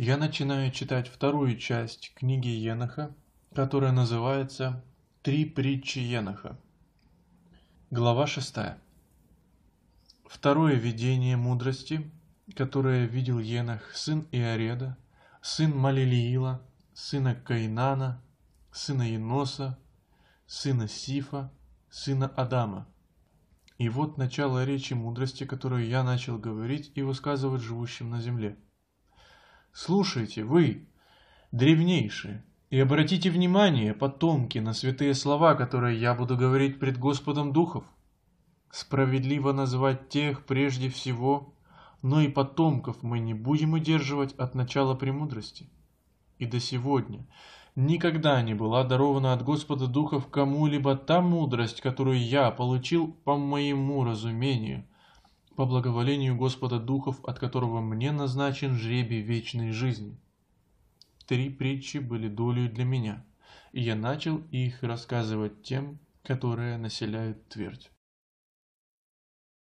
Я начинаю читать вторую часть книги Еноха, которая называется «Три притчи Еноха». Глава шестая. Второе видение мудрости, которое видел Енох, сын Иореда, сын Малилиила, сына Кайнана, сына Еноса, сына Сифа, сына Адама. И вот начало речи мудрости, которую я начал говорить и высказывать живущим на земле – Слушайте, вы, древнейшие, и обратите внимание, потомки, на святые слова, которые я буду говорить пред Господом Духов. Справедливо назвать тех прежде всего, но и потомков мы не будем удерживать от начала премудрости. И до сегодня никогда не была дарована от Господа Духов кому-либо та мудрость, которую я получил по моему разумению – по благоволению Господа Духов, от которого мне назначен жребий вечной жизни. Три притчи были долей для меня, и я начал их рассказывать тем, которые населяют твердь.